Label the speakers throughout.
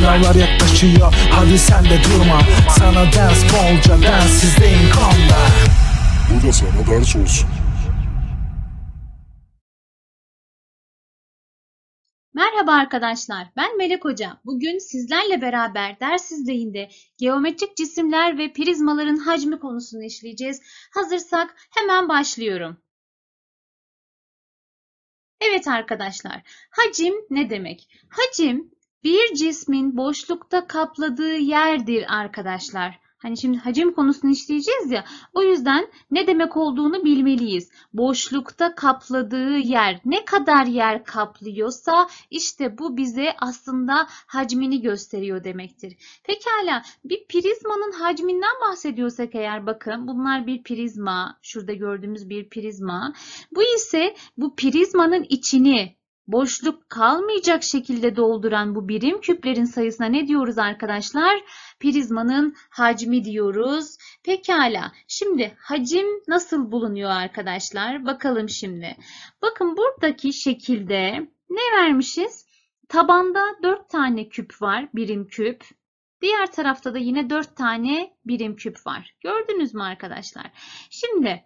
Speaker 1: Sınavlar yaklaşıyor hadi sen de durma Sana ders bolca densizdeyim komda Bu da sana ders olsun Merhaba arkadaşlar, ben Melek Hoca. Bugün sizlerle beraber ders izleyinde geometrik cisimler ve prizmaların hacmi konusunu işleyeceğiz. Hazırsak hemen başlıyorum. Evet arkadaşlar, hacim ne demek? Hacim bir cismin boşlukta kapladığı yerdir arkadaşlar. Hani şimdi hacim konusunu işleyeceğiz ya. O yüzden ne demek olduğunu bilmeliyiz. Boşlukta kapladığı yer ne kadar yer kaplıyorsa işte bu bize aslında hacmini gösteriyor demektir. Pekala bir prizmanın hacminden bahsediyorsak eğer bakın bunlar bir prizma. Şurada gördüğümüz bir prizma. Bu ise bu prizmanın içini boşluk kalmayacak şekilde dolduran bu birim küplerin sayısına ne diyoruz arkadaşlar? Prizmanın hacmi diyoruz. Pekala. Şimdi hacim nasıl bulunuyor arkadaşlar? Bakalım şimdi. Bakın buradaki şekilde ne vermişiz? Tabanda 4 tane küp var. Birim küp. Diğer tarafta da yine 4 tane birim küp var. Gördünüz mü arkadaşlar? Şimdi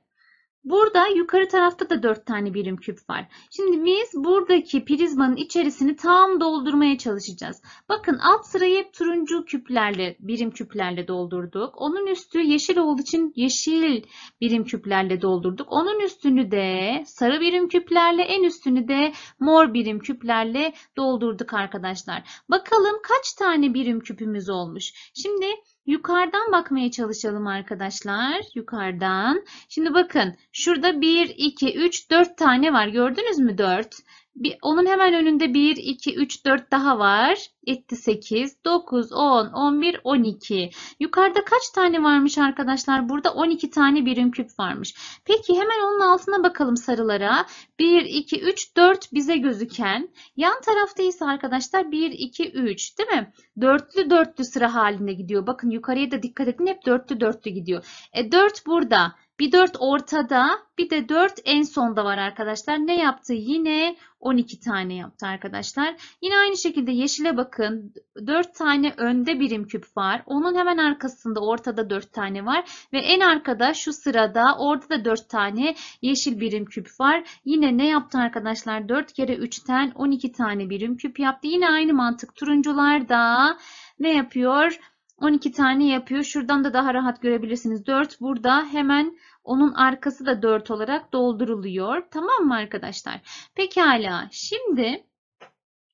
Speaker 1: Burada yukarı tarafta da 4 tane birim küp var. Şimdi biz buradaki prizmanın içerisini tam doldurmaya çalışacağız. Bakın alt sırayı hep turuncu küplerle, birim küplerle doldurduk. Onun üstü yeşil olduğu için yeşil birim küplerle doldurduk. Onun üstünü de sarı birim küplerle, en üstünü de mor birim küplerle doldurduk arkadaşlar. Bakalım kaç tane birim küpümüz olmuş. Şimdi Yukarıdan bakmaya çalışalım arkadaşlar. Yukarıdan. Şimdi bakın şurada 1, 2, 3, 4 tane var. Gördünüz mü 4? Bir, onun hemen önünde 1, 2, 3, 4 daha var. Etti 8, 9, 10, 11, 12. Yukarıda kaç tane varmış arkadaşlar? Burada 12 tane birim küp varmış. Peki hemen onun altına bakalım sarılara. 1, 2, 3, 4 bize gözüken. Yan tarafta ise arkadaşlar 1, 2, 3 değil mi? Dörtlü dörtlü sıra halinde gidiyor. Bakın yukarıya da dikkat edin hep dörtlü dörtlü gidiyor. E 4 burada. Bir 4 ortada bir de 4 en sonda var arkadaşlar. Ne yaptı? Yine 12 tane yaptı arkadaşlar. Yine aynı şekilde yeşile bakın. 4 tane önde birim küp var. Onun hemen arkasında ortada 4 tane var. Ve en arkada şu sırada orada da 4 tane yeşil birim küp var. Yine ne yaptı arkadaşlar? 4 kere 3'ten 12 tane birim küp yaptı. Yine aynı mantık turuncularda ne yapıyor? 12 tane yapıyor. Şuradan da daha rahat görebilirsiniz. 4 burada hemen onun arkası da 4 olarak dolduruluyor. Tamam mı arkadaşlar? Pekala. Şimdi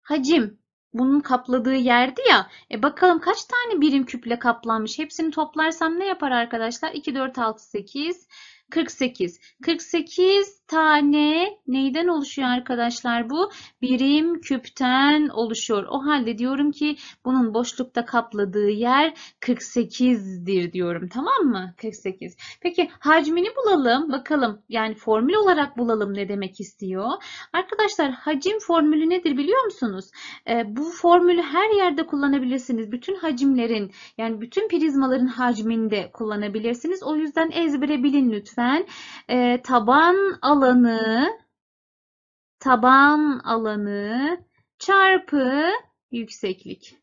Speaker 1: hacim bunun kapladığı yerdi ya. E bakalım kaç tane birim küple kaplanmış? Hepsini toplarsam ne yapar arkadaşlar? 2, 4, 6, 8, 48. 48 tane neyden oluşuyor arkadaşlar bu? Birim küpten oluşuyor. O halde diyorum ki bunun boşlukta kapladığı yer 48'dir diyorum. Tamam mı? 48. Peki hacmini bulalım. Bakalım yani formül olarak bulalım ne demek istiyor? Arkadaşlar hacim formülü nedir biliyor musunuz? E, bu formülü her yerde kullanabilirsiniz. Bütün hacimlerin yani bütün prizmaların hacminde kullanabilirsiniz. O yüzden ezbere bilin lütfen lütfen. E, ee, taban alanı taban alanı çarpı yükseklik.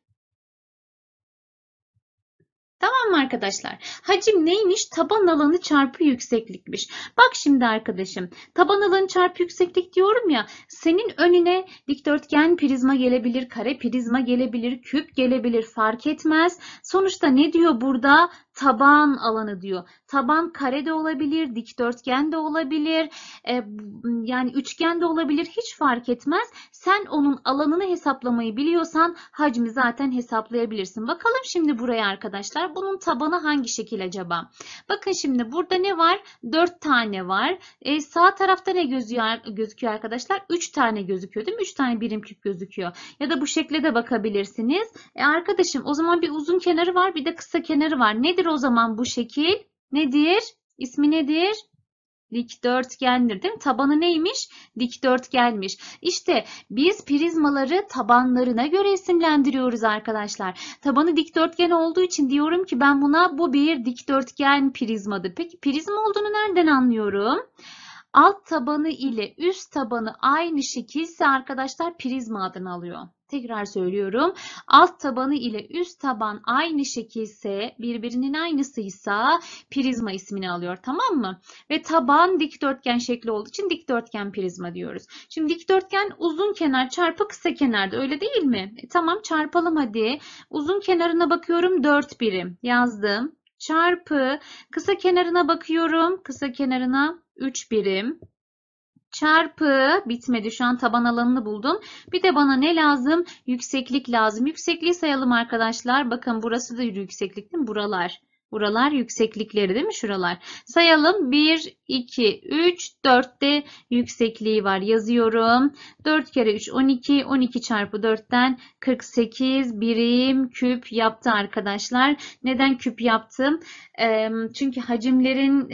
Speaker 1: Tamam mı arkadaşlar? Hacim neymiş? Taban alanı çarpı yükseklikmiş. Bak şimdi arkadaşım. Taban alanı çarpı yükseklik diyorum ya. Senin önüne dikdörtgen prizma gelebilir, kare prizma gelebilir, küp gelebilir fark etmez. Sonuçta ne diyor burada? Taban alanı diyor. Taban kare de olabilir, dikdörtgen de olabilir, e, yani üçgen de olabilir. Hiç fark etmez. Sen onun alanını hesaplamayı biliyorsan hacmi zaten hesaplayabilirsin. Bakalım şimdi buraya arkadaşlar var. Bunun tabanı hangi şekil acaba? Bakın şimdi burada ne var? 4 tane var. E, sağ tarafta ne gözüküyor arkadaşlar? 3 tane gözüküyor değil mi? 3 tane birim küp gözüküyor. Ya da bu şekle de bakabilirsiniz. E, arkadaşım o zaman bir uzun kenarı var bir de kısa kenarı var. Nedir o zaman bu şekil? Nedir? İsmi nedir? Dikdörtgendir değil mi? Tabanı neymiş? Dikdörtgenmiş. İşte biz prizmaları tabanlarına göre isimlendiriyoruz arkadaşlar. Tabanı dikdörtgen olduğu için diyorum ki ben buna bu bir dikdörtgen prizmadır. Peki prizma olduğunu nereden anlıyorum? Alt tabanı ile üst tabanı aynı şekilse arkadaşlar prizma adını alıyor. Tekrar söylüyorum. Alt tabanı ile üst taban aynı şekilse birbirinin aynısıysa prizma ismini alıyor tamam mı? Ve taban dikdörtgen şekli olduğu için dikdörtgen prizma diyoruz. Şimdi dikdörtgen uzun kenar çarpı kısa kenarda öyle değil mi? E, tamam çarpalım hadi. Uzun kenarına bakıyorum 4 birim yazdım. Çarpı kısa kenarına bakıyorum. Kısa kenarına 3 birim çarpı bitmedi şu an taban alanını buldum. Bir de bana ne lazım? Yükseklik lazım. Yüksekliği sayalım arkadaşlar. Bakın burası da yükseklik değil mi? Buralar. Buralar yükseklikleri değil mi şuralar? Sayalım 1, 2, 3, 4 de yüksekliği var yazıyorum. 4 kere 3 12, 12 çarpı 4'ten 48 birim küp yaptı arkadaşlar. Neden küp yaptım? Çünkü hacimlerin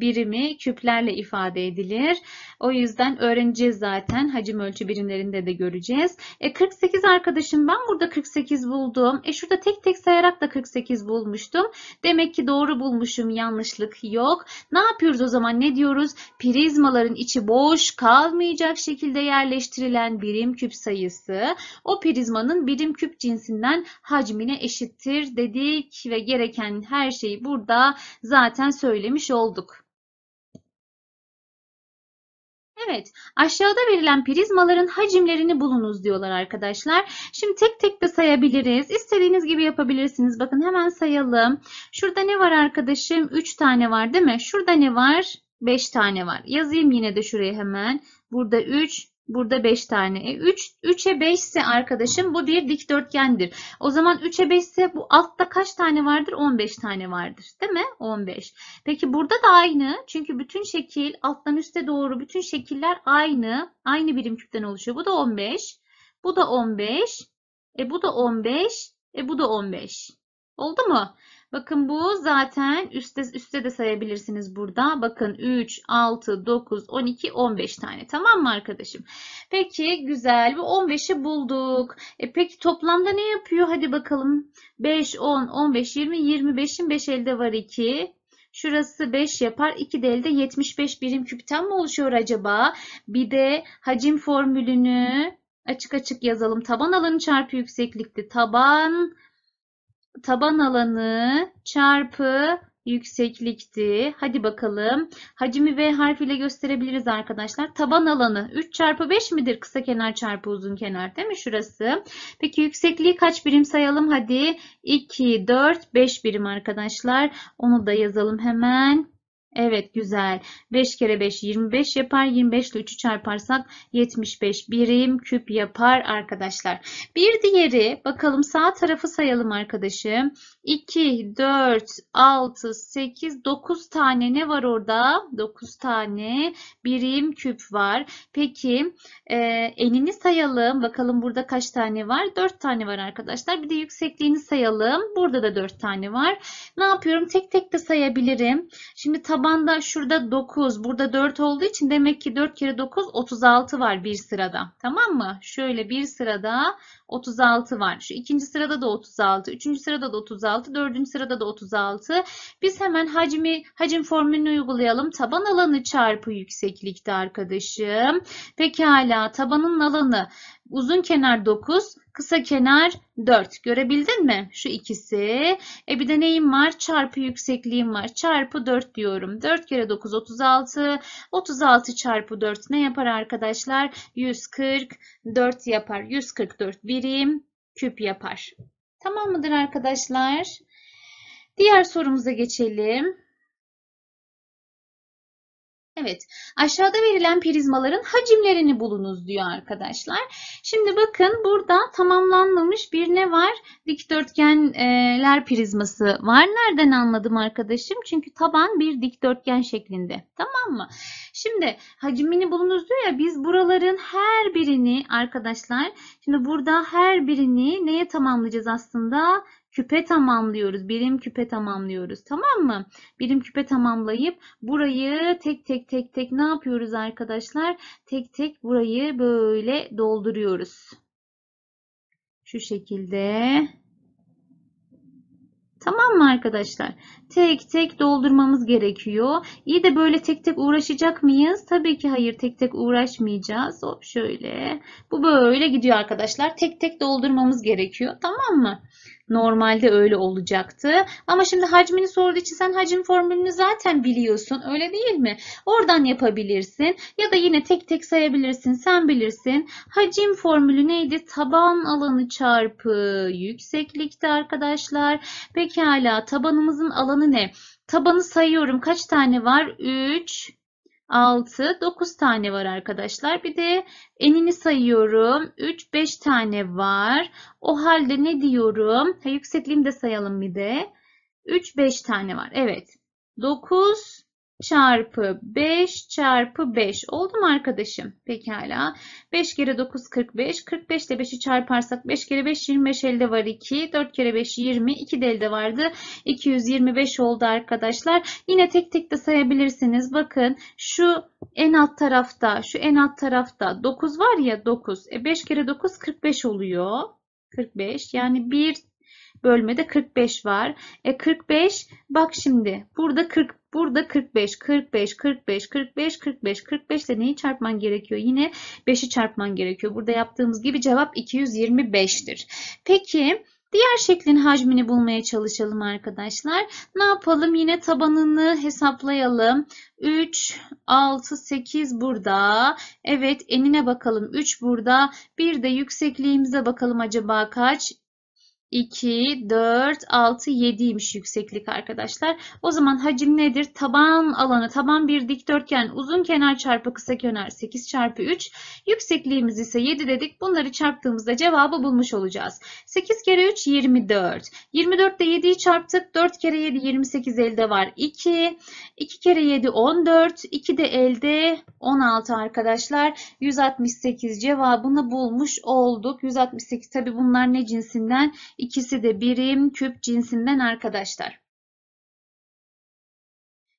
Speaker 1: birimi küplerle ifade edilir. O yüzden öğreneceğiz zaten. Hacim ölçü birimlerinde de göreceğiz. E 48 arkadaşım ben burada 48 buldum. E şurada tek tek sayarak da 48 bulmuştum. Demek ki doğru bulmuşum yanlışlık yok. Ne yapıyoruz o zaman ne diyoruz? Prizmaların içi boş kalmayacak şekilde yerleştirilen birim küp sayısı o prizmanın birim küp cinsinden hacmine eşittir dedik ve gereken her şeyi burada zaten söylemiş olduk. Evet, aşağıda verilen prizmaların hacimlerini bulunuz diyorlar arkadaşlar. Şimdi tek tek de sayabiliriz. İstediğiniz gibi yapabilirsiniz. Bakın hemen sayalım. Şurada ne var arkadaşım? 3 tane var değil mi? Şurada ne var? 5 tane var. Yazayım yine de şuraya hemen. Burada 3, Burada 5 tane. E 3 3'e 5 ise arkadaşım bu bir dikdörtgendir. O zaman 3'e 5 ise bu altta kaç tane vardır? 15 tane vardır. Değil mi? 15. Peki burada da aynı. Çünkü bütün şekil alttan üste doğru bütün şekiller aynı. Aynı birim küpten oluşuyor. Bu da 15. Bu da 15. E bu da 15. E bu da 15. Oldu mu? Bakın bu zaten üstte, üstte de sayabilirsiniz burada. Bakın 3, 6, 9, 12, 15 tane. Tamam mı arkadaşım? Peki güzel. Bu 15'i bulduk. E peki toplamda ne yapıyor? Hadi bakalım. 5, 10, 15, 20, 25'in 5 elde var 2. Şurası 5 yapar. 2 de elde 75 birim küpten mi oluşuyor acaba? Bir de hacim formülünü açık açık yazalım. Taban alanı çarpı yükseklikti. Taban taban alanı çarpı yükseklikti. Hadi bakalım. Hacmi V harfiyle gösterebiliriz arkadaşlar. Taban alanı 3 çarpı 5 midir? Kısa kenar çarpı uzun kenar değil mi şurası? Peki yüksekliği kaç birim sayalım? Hadi 2, 4, 5 birim arkadaşlar. Onu da yazalım hemen. Evet güzel. 5 kere 5 25 yapar. 25 ile 3'ü çarparsak 75 birim küp yapar arkadaşlar. Bir diğeri bakalım sağ tarafı sayalım arkadaşım. 2, 4, 6, 8, 9 tane ne var orada? 9 tane birim küp var. Peki e, enini sayalım. Bakalım burada kaç tane var? 4 tane var arkadaşlar. Bir de yüksekliğini sayalım. Burada da 4 tane var. Ne yapıyorum? Tek tek de sayabilirim. Şimdi tabanı tabanda şurada 9, burada 4 olduğu için demek ki 4 kere 9 36 var bir sırada. Tamam mı? Şöyle bir sırada 36 var. Şu ikinci sırada da 36, üçüncü sırada da 36, dördüncü sırada da 36. Biz hemen hacmi, hacim formülünü uygulayalım. Taban alanı çarpı yükseklikte arkadaşım. Pekala tabanın alanı Uzun kenar 9, kısa kenar 4. Görebildin mi? Şu ikisi. E bir de neyim var? Çarpı yüksekliğim var. Çarpı 4 diyorum. 4 kere 9 36. 36 çarpı 4 ne yapar arkadaşlar? 144 yapar. 144 birim küp yapar. Tamam mıdır arkadaşlar? Diğer sorumuza geçelim. Evet, aşağıda verilen prizmaların hacimlerini bulunuz diyor arkadaşlar. Şimdi bakın burada tamamlanmamış bir ne var? Dikdörtgenler prizması var. Nereden anladım arkadaşım? Çünkü taban bir dikdörtgen şeklinde. Tamam mı? Şimdi hacimini bulunuz diyor ya biz buraların her birini arkadaşlar şimdi burada her birini neye tamamlayacağız aslında? küpe tamamlıyoruz. Birim küpe tamamlıyoruz. Tamam mı? Birim küpe tamamlayıp burayı tek tek tek tek ne yapıyoruz arkadaşlar? Tek tek burayı böyle dolduruyoruz. Şu şekilde. Tamam mı arkadaşlar? Tek tek doldurmamız gerekiyor. İyi de böyle tek tek uğraşacak mıyız? Tabii ki hayır tek tek uğraşmayacağız. Hop şöyle. Bu böyle gidiyor arkadaşlar. Tek tek doldurmamız gerekiyor. Tamam mı? Normalde öyle olacaktı. Ama şimdi hacmini sorduğu için sen hacim formülünü zaten biliyorsun. Öyle değil mi? Oradan yapabilirsin. Ya da yine tek tek sayabilirsin. Sen bilirsin. Hacim formülü neydi? Taban alanı çarpı yükseklikti arkadaşlar. Pekala tabanımızın alanı ne? Tabanı sayıyorum. Kaç tane var? 3, 6, 9 tane var arkadaşlar. Bir de enini sayıyorum. 3, 5 tane var. O halde ne diyorum? Ha, yüksekliğini de sayalım bir de. 3, 5 tane var. Evet. 9, çarpı 5 çarpı 5. Oldu mu arkadaşım? Pekala. 5 kere 9 45. 45 ile 5'i çarparsak 5 kere 5 25 elde var 2. 4 kere 5 20. 2 de elde vardı. 225 oldu arkadaşlar. Yine tek tek de sayabilirsiniz. Bakın şu en alt tarafta şu en alt tarafta 9 var ya 9. E 5 kere 9 45 oluyor. 45 yani bir bölmede 45 var. E 45 bak şimdi burada 45 Burada 45, 45, 45, 45, 45, 45 ile neyi çarpman gerekiyor? Yine 5'i çarpman gerekiyor. Burada yaptığımız gibi cevap 225'tir. Peki diğer şeklin hacmini bulmaya çalışalım arkadaşlar. Ne yapalım? Yine tabanını hesaplayalım. 3, 6, 8 burada. Evet enine bakalım. 3 burada. Bir de yüksekliğimize bakalım acaba kaç? 2, 4, 6, 7 7'ymiş yükseklik arkadaşlar. O zaman hacim nedir? Taban alanı, taban bir dikdörtgen, uzun kenar çarpı kısa kenar 8 çarpı 3. Yüksekliğimiz ise 7 dedik. Bunları çarptığımızda cevabı bulmuş olacağız. 8 kere 3, 24. 24 de 7'yi çarptık. 4 kere 7, 28 elde var. 2, 2 kere 7, 14. 2 de elde 16 arkadaşlar. 168 cevabını bulmuş olduk. 168 tabi bunlar ne cinsinden? İkisi de birim küp cinsinden arkadaşlar.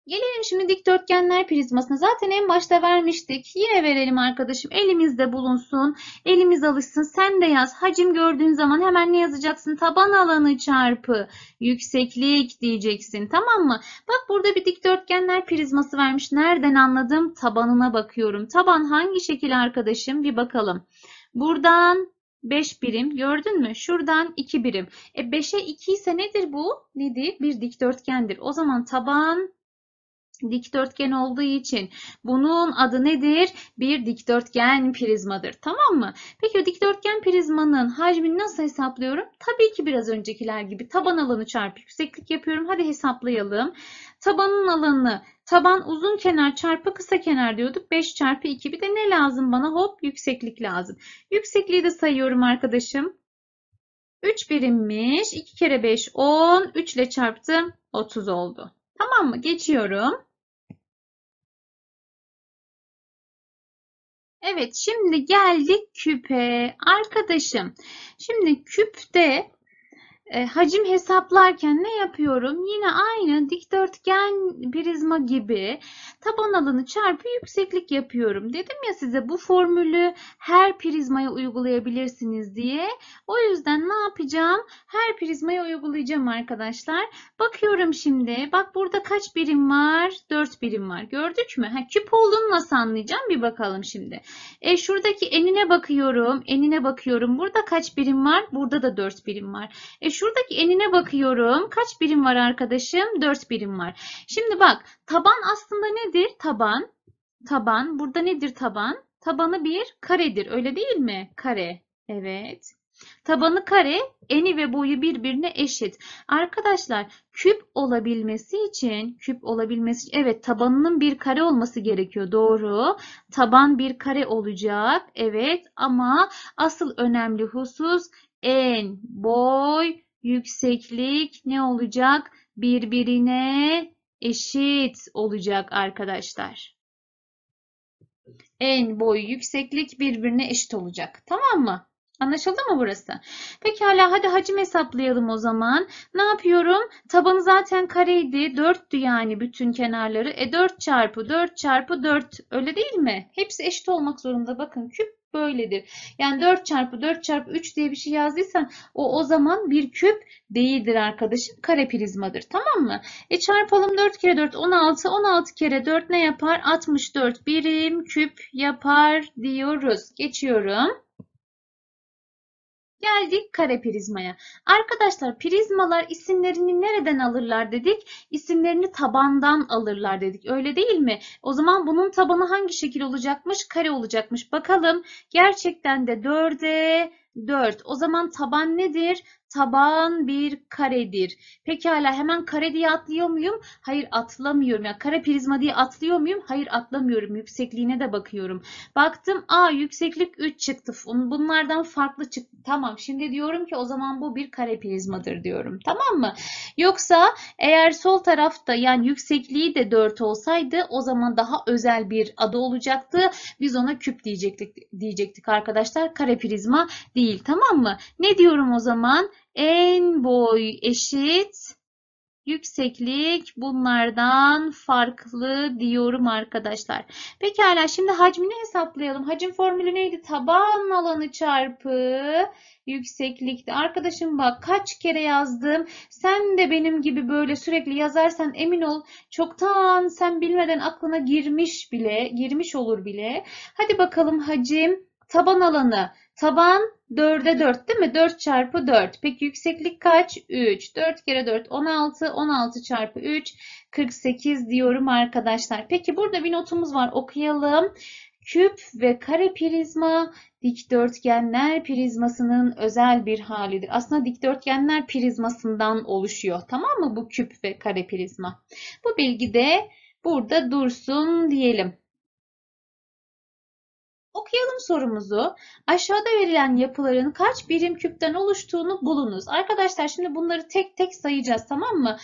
Speaker 1: Gelelim şimdi dikdörtgenler prizmasına. Zaten en başta vermiştik. Yine verelim arkadaşım. Elimizde bulunsun. Elimiz alışsın. Sen de yaz. Hacim gördüğün zaman hemen ne yazacaksın? Taban alanı çarpı yükseklik diyeceksin. Tamam mı? Bak burada bir dikdörtgenler prizması vermiş. Nereden anladım? Tabanına bakıyorum. Taban hangi şekil arkadaşım? Bir bakalım. Buradan 5 birim. Gördün mü? Şuradan 2 birim. E 5'e 2 ise nedir bu? Nedir? Bir dikdörtgendir. O zaman taban dikdörtgen olduğu için bunun adı nedir? Bir dikdörtgen prizmadır. Tamam mı? Peki o dikdörtgen prizmanın hacmini nasıl hesaplıyorum? Tabii ki biraz öncekiler gibi taban alanı çarpı yükseklik yapıyorum. Hadi hesaplayalım. Tabanın alanı taban uzun kenar çarpı kısa kenar diyorduk. 5 çarpı 2 bir de ne lazım bana? Hop yükseklik lazım. Yüksekliği de sayıyorum arkadaşım. 3 birimmiş. 2 kere 5 10. 3 ile çarptım. 30 oldu. Tamam mı? Geçiyorum. Evet şimdi geldik küpe. Arkadaşım şimdi küpte e, hacim hesaplarken ne yapıyorum? Yine aynı dikdörtgen prizma gibi taban alanı çarpı yükseklik yapıyorum. Dedim ya size bu formülü her prizmaya uygulayabilirsiniz diye. O yüzden ne yapacağım? Her prizmaya uygulayacağım arkadaşlar. Bakıyorum şimdi. Bak burada kaç birim var? 4 birim var. Gördük mü? Ha, küp olduğunu nasıl anlayacağım? Bir bakalım şimdi. E, şuradaki enine bakıyorum. Enine bakıyorum. Burada kaç birim var? Burada da 4 birim var. E, şuradaki enine bakıyorum. Kaç birim var arkadaşım? 4 birim var. Şimdi bak taban aslında nedir? Taban. Taban. Burada nedir taban? Tabanı bir karedir. Öyle değil mi? Kare. Evet. Tabanı kare, eni ve boyu birbirine eşit. Arkadaşlar küp olabilmesi için, küp olabilmesi evet tabanının bir kare olması gerekiyor. Doğru. Taban bir kare olacak. Evet ama asıl önemli husus en, boy, yükseklik ne olacak? Birbirine eşit olacak arkadaşlar. En boy yükseklik birbirine eşit olacak. Tamam mı? Anlaşıldı mı burası? Peki hala hadi hacim hesaplayalım o zaman. Ne yapıyorum? Tabanı zaten kareydi. 4'tü yani bütün kenarları. E 4 çarpı 4 çarpı 4 öyle değil mi? Hepsi eşit olmak zorunda. Bakın küp böyledir. Yani 4 çarpı 4 çarpı 3 diye bir şey yazdıysan o o zaman bir küp değildir arkadaşım. Kare prizmadır. Tamam mı? E çarpalım 4 kere 4 16. 16 kere 4 ne yapar? 64 birim küp yapar diyoruz. Geçiyorum. Geldik kare prizmaya. Arkadaşlar prizmalar isimlerini nereden alırlar dedik? İsimlerini tabandan alırlar dedik. Öyle değil mi? O zaman bunun tabanı hangi şekil olacakmış? Kare olacakmış. Bakalım gerçekten de 4'e 4. O zaman taban nedir? Taban bir karedir. Pekala hemen kare diye atlıyor muyum? Hayır atlamıyorum. Ya yani kare prizma diye atlıyor muyum? Hayır atlamıyorum. Yüksekliğine de bakıyorum. Baktım a yükseklik 3 çıktı. Bunlardan farklı çıktı. Tamam şimdi diyorum ki o zaman bu bir kare prizmadır diyorum. Tamam mı? Yoksa eğer sol tarafta yani yüksekliği de 4 olsaydı o zaman daha özel bir adı olacaktı. Biz ona küp diyecektik diyecektik arkadaşlar. Kare prizma değil değil tamam mı? Ne diyorum o zaman? En boy eşit yükseklik bunlardan farklı diyorum arkadaşlar. Pekala şimdi hacmini hesaplayalım. Hacim formülü neydi? Taban alanı çarpı yükseklikti. Arkadaşım bak kaç kere yazdım. Sen de benim gibi böyle sürekli yazarsan emin ol çoktan sen bilmeden aklına girmiş bile, girmiş olur bile. Hadi bakalım hacim taban alanı Taban 4'e 4 değil mi? 4 çarpı 4. Peki yükseklik kaç? 3. 4 kere 4 16. 16 çarpı 3 48 diyorum arkadaşlar. Peki burada bir notumuz var okuyalım. Küp ve kare prizma dikdörtgenler prizmasının özel bir halidir. Aslında dikdörtgenler prizmasından oluşuyor. Tamam mı bu küp ve kare prizma? Bu bilgi de burada dursun diyelim. Okuyalım sorumuzu. Aşağıda verilen yapıların kaç birim küpten oluştuğunu bulunuz. Arkadaşlar şimdi bunları tek tek sayacağız tamam mı?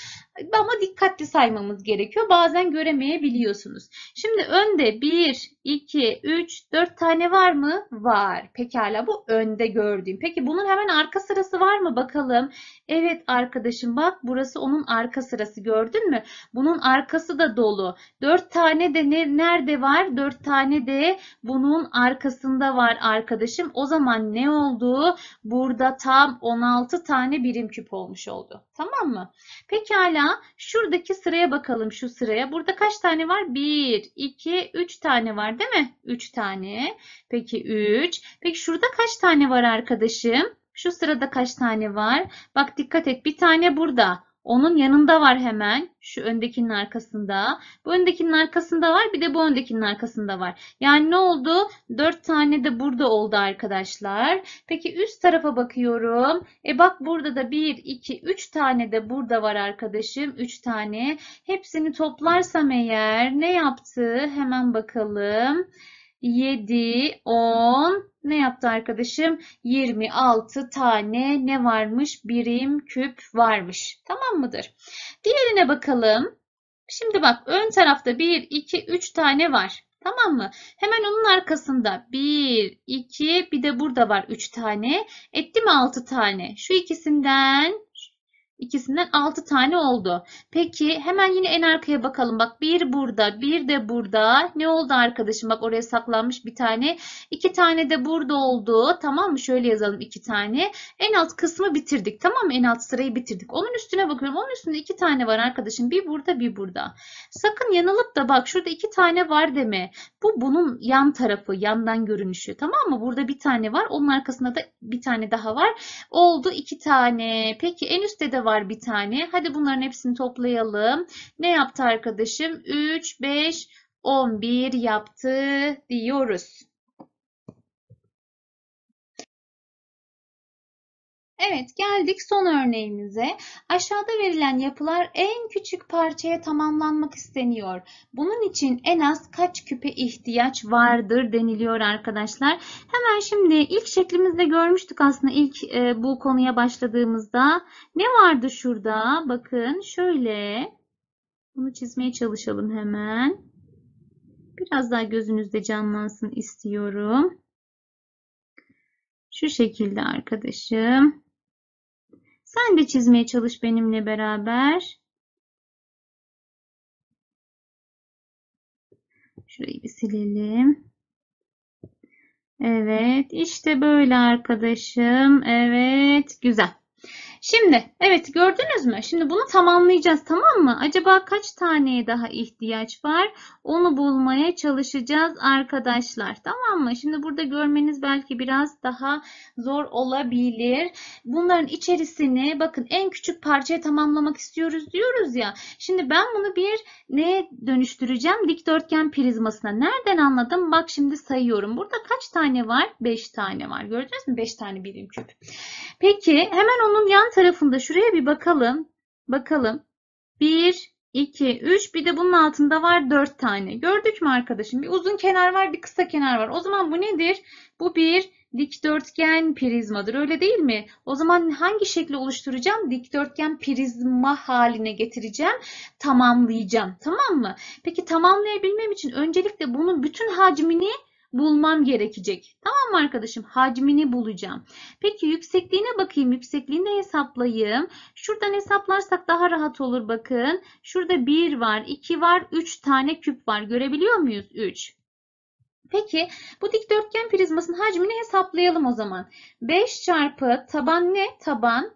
Speaker 1: Ama dikkatli saymamız gerekiyor. Bazen göremeyebiliyorsunuz. Şimdi önde 1, 2, 3, 4 tane var mı? Var. Pekala bu önde gördüğüm. Peki bunun hemen arka sırası var mı bakalım? Evet arkadaşım bak burası onun arka sırası gördün mü? Bunun arkası da dolu. 4 tane de ne, nerede var? 4 tane de bunun arkası arkasında var arkadaşım. O zaman ne oldu? Burada tam 16 tane birim küp olmuş oldu. Tamam mı? Pekala şuradaki sıraya bakalım şu sıraya. Burada kaç tane var? 1, 2, 3 tane var değil mi? 3 tane. Peki 3. Peki şurada kaç tane var arkadaşım? Şu sırada kaç tane var? Bak dikkat et bir tane burada. Onun yanında var hemen. Şu öndekinin arkasında. Bu öndekinin arkasında var. Bir de bu öndekinin arkasında var. Yani ne oldu? 4 tane de burada oldu arkadaşlar. Peki üst tarafa bakıyorum. E bak burada da 1, 2, 3 tane de burada var arkadaşım. 3 tane. Hepsini toplarsam eğer ne yaptı? Hemen bakalım. 7, 10 ne yaptı arkadaşım? 26 tane ne varmış? Birim küp varmış. Tamam mıdır? Diğerine bakalım. Şimdi bak ön tarafta 1, 2, 3 tane var. Tamam mı? Hemen onun arkasında 1, 2 bir de burada var 3 tane. Etti mi 6 tane? Şu ikisinden İkisinden 6 tane oldu. Peki hemen yine en arkaya bakalım. Bak bir burada, bir de burada. Ne oldu arkadaşım? Bak oraya saklanmış bir tane. iki tane de burada oldu. Tamam mı? Şöyle yazalım iki tane. En alt kısmı bitirdik. Tamam mı? En alt sırayı bitirdik. Onun üstüne bakıyorum. Onun üstünde iki tane var arkadaşım. Bir burada, bir burada. Sakın yanılıp da bak şurada iki tane var deme. Bu bunun yan tarafı, yandan görünüşü. Tamam mı? Burada bir tane var. Onun arkasında da bir tane daha var. Oldu iki tane. Peki en üstte de var bir tane. Hadi bunların hepsini toplayalım. Ne yaptı arkadaşım? 3, 5, 11 yaptı diyoruz. Evet geldik son örneğimize. Aşağıda verilen yapılar en küçük parçaya tamamlanmak isteniyor. Bunun için en az kaç küpe ihtiyaç vardır deniliyor arkadaşlar. Hemen şimdi ilk şeklimizde görmüştük aslında ilk e, bu konuya başladığımızda. Ne vardı şurada? Bakın şöyle. Bunu çizmeye çalışalım hemen. Biraz daha gözünüzde canlansın istiyorum. Şu şekilde arkadaşım. Sen de çizmeye çalış benimle beraber. Şurayı bir silelim. Evet, işte böyle arkadaşım. Evet, güzel. Şimdi evet gördünüz mü? Şimdi bunu tamamlayacağız tamam mı? Acaba kaç taneye daha ihtiyaç var? Onu bulmaya çalışacağız arkadaşlar. Tamam mı? Şimdi burada görmeniz belki biraz daha zor olabilir. Bunların içerisini bakın en küçük parçaya tamamlamak istiyoruz diyoruz ya. Şimdi ben bunu bir neye dönüştüreceğim? Dikdörtgen prizmasına. Nereden anladım? Bak şimdi sayıyorum. Burada kaç tane var? 5 tane var. Gördünüz mü? 5 tane birim küp. Peki hemen onun yan tarafında şuraya bir bakalım. Bakalım. 1, 2, 3 bir de bunun altında var 4 tane. Gördük mü arkadaşım? Bir uzun kenar var bir kısa kenar var. O zaman bu nedir? Bu bir dikdörtgen prizmadır öyle değil mi? O zaman hangi şekli oluşturacağım? Dikdörtgen prizma haline getireceğim. Tamamlayacağım tamam mı? Peki tamamlayabilmem için öncelikle bunun bütün hacmini bulmam gerekecek. Tamam mı arkadaşım? Hacmini bulacağım. Peki yüksekliğine bakayım. Yüksekliğini de hesaplayayım. Şuradan hesaplarsak daha rahat olur bakın. Şurada 1 var, 2 var, 3 tane küp var. Görebiliyor muyuz? 3. Peki bu dikdörtgen prizmasının hacmini hesaplayalım o zaman. 5 çarpı taban ne? Taban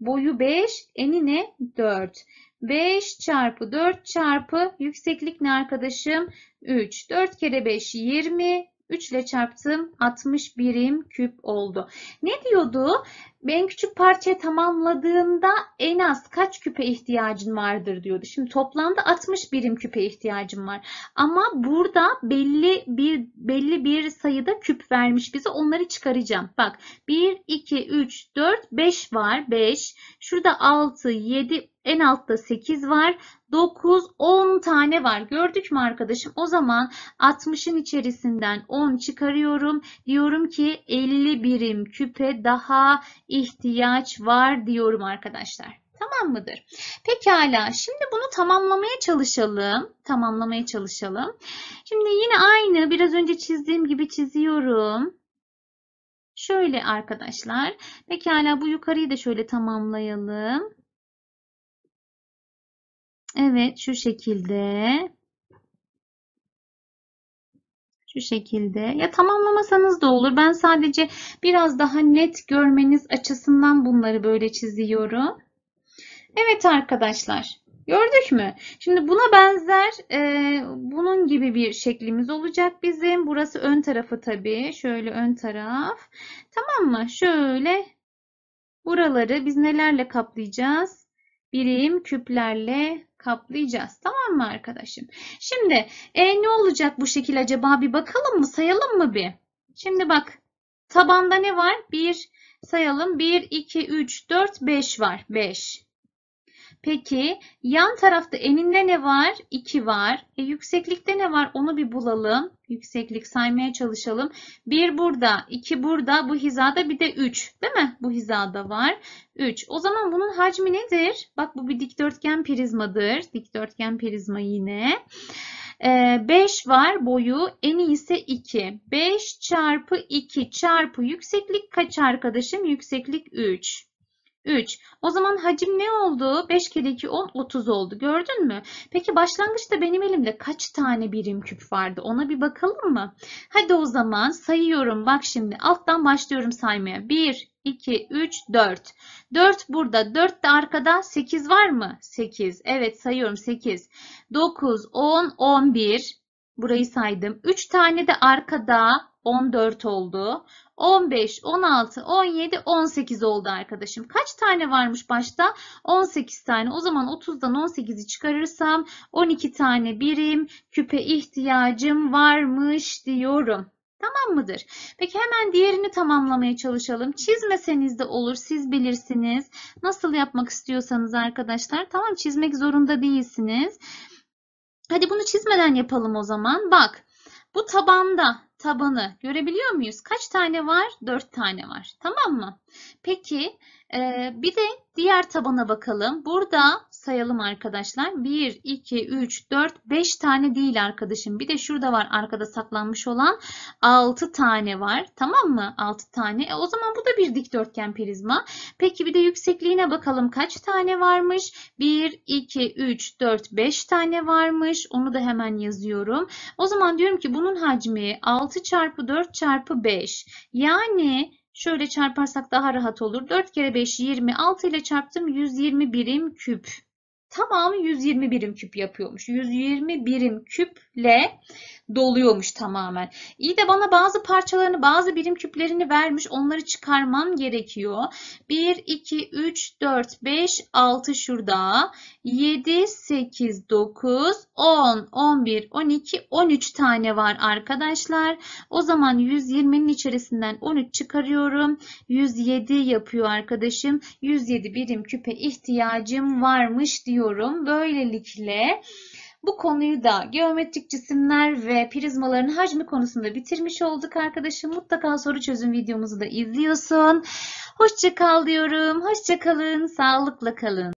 Speaker 1: boyu 5, eni ne? 4. 5 çarpı 4 çarpı yükseklik ne arkadaşım? 3. 4 kere 5 20. 3 ile çarptım 60 birim küp oldu. Ne diyordu? en küçük parçayı tamamladığında en az kaç küpe ihtiyacın vardır diyordu. Şimdi toplamda 60 birim küpe ihtiyacım var. Ama burada belli bir belli bir sayıda küp vermiş bize. Onları çıkaracağım. Bak 1 2 3 4 5 var. 5. Şurada 6 7 en altta 8 var. 9 10 tane var. Gördük mü arkadaşım? O zaman 60'ın içerisinden 10 çıkarıyorum. Diyorum ki 50 birim küpe daha ihtiyaç var diyorum arkadaşlar. Tamam mıdır? Pekala. Şimdi bunu tamamlamaya çalışalım. Tamamlamaya çalışalım. Şimdi yine aynı biraz önce çizdiğim gibi çiziyorum. Şöyle arkadaşlar. Pekala bu yukarıyı da şöyle tamamlayalım. Evet şu şekilde. Şu şekilde ya tamamlamasanız da olur. Ben sadece biraz daha net görmeniz açısından bunları böyle çiziyorum. Evet arkadaşlar gördük mü? Şimdi buna benzer e, bunun gibi bir şeklimiz olacak bizim. Burası ön tarafı tabii. Şöyle ön taraf. Tamam mı? Şöyle buraları biz nelerle kaplayacağız? Birim küplerle kaplayacağız. Tamam mı arkadaşım? Şimdi e, ne olacak bu şekil acaba bir bakalım mı? Sayalım mı bir? Şimdi bak tabanda ne var? 1 sayalım. 1, 2, 3, 4, 5 var. 5. Peki yan tarafta eninde ne var? 2 var. E, yükseklikte ne var? Onu bir bulalım. Yükseklik saymaya çalışalım. 1 burada, 2 burada, bu hizada bir de 3 değil mi? Bu hizada var. 3. O zaman bunun hacmi nedir? Bak bu bir dikdörtgen prizmadır. Dikdörtgen prizma yine. 5 e, var boyu eni ise 2. 5 çarpı 2 çarpı yükseklik kaç arkadaşım? Yükseklik 3. 3. O zaman hacim ne oldu? 5 kere 2 10 30 oldu. Gördün mü? Peki başlangıçta benim elimde kaç tane birim küp vardı? Ona bir bakalım mı? Hadi o zaman sayıyorum. Bak şimdi alttan başlıyorum saymaya. 1 2 3 4. 4 burada, 4 de arkada. 8 var mı? 8. Evet sayıyorum 8. 9 10 11. Burayı saydım. 3 tane de arkada 14 oldu. 15, 16, 17, 18 oldu arkadaşım. Kaç tane varmış başta? 18 tane. O zaman 30'dan 18'i çıkarırsam 12 tane birim küpe ihtiyacım varmış diyorum. Tamam mıdır? Peki hemen diğerini tamamlamaya çalışalım. Çizmeseniz de olur. Siz bilirsiniz. Nasıl yapmak istiyorsanız arkadaşlar. Tamam çizmek zorunda değilsiniz. Hadi bunu çizmeden yapalım o zaman. Bak bu tabanda tabanı görebiliyor muyuz? Kaç tane var? 4 tane var. Tamam mı? Peki e, bir de diğer tabana bakalım. Burada sayalım arkadaşlar. 1, 2, 3, 4, 5 tane değil arkadaşım. Bir de şurada var arkada saklanmış olan 6 tane var. Tamam mı? 6 tane. E, o zaman bu da bir dikdörtgen prizma. Peki bir de yüksekliğine bakalım. Kaç tane varmış? 1, 2, 3, 4, 5 tane varmış. Onu da hemen yazıyorum. O zaman diyorum ki bunun hacmi 6 6 çarpı 4 çarpı 5. Yani şöyle çarparsak daha rahat olur. 4 kere 5 20. 6 ile çarptım 120 birim küp. Tamamı 120 birim küp yapıyormuş. 120 birim küp ile doluyormuş tamamen. İyi de bana bazı parçalarını, bazı birim küplerini vermiş. Onları çıkarmam gerekiyor. 1, 2, 3, 4, 5, 6 şurada. 7, 8, 9, 10, 11, 12, 13 tane var arkadaşlar. O zaman 120'nin içerisinden 13 çıkarıyorum. 107 yapıyor arkadaşım. 107 birim küpe ihtiyacım varmış diyorum. Böylelikle bu konuyu da geometrik cisimler ve prizmaların hacmi konusunda bitirmiş olduk arkadaşım. Mutlaka soru çözüm videomuzu da izliyorsun. Hoşça kal diyorum. Hoşça kalın. Sağlıkla kalın.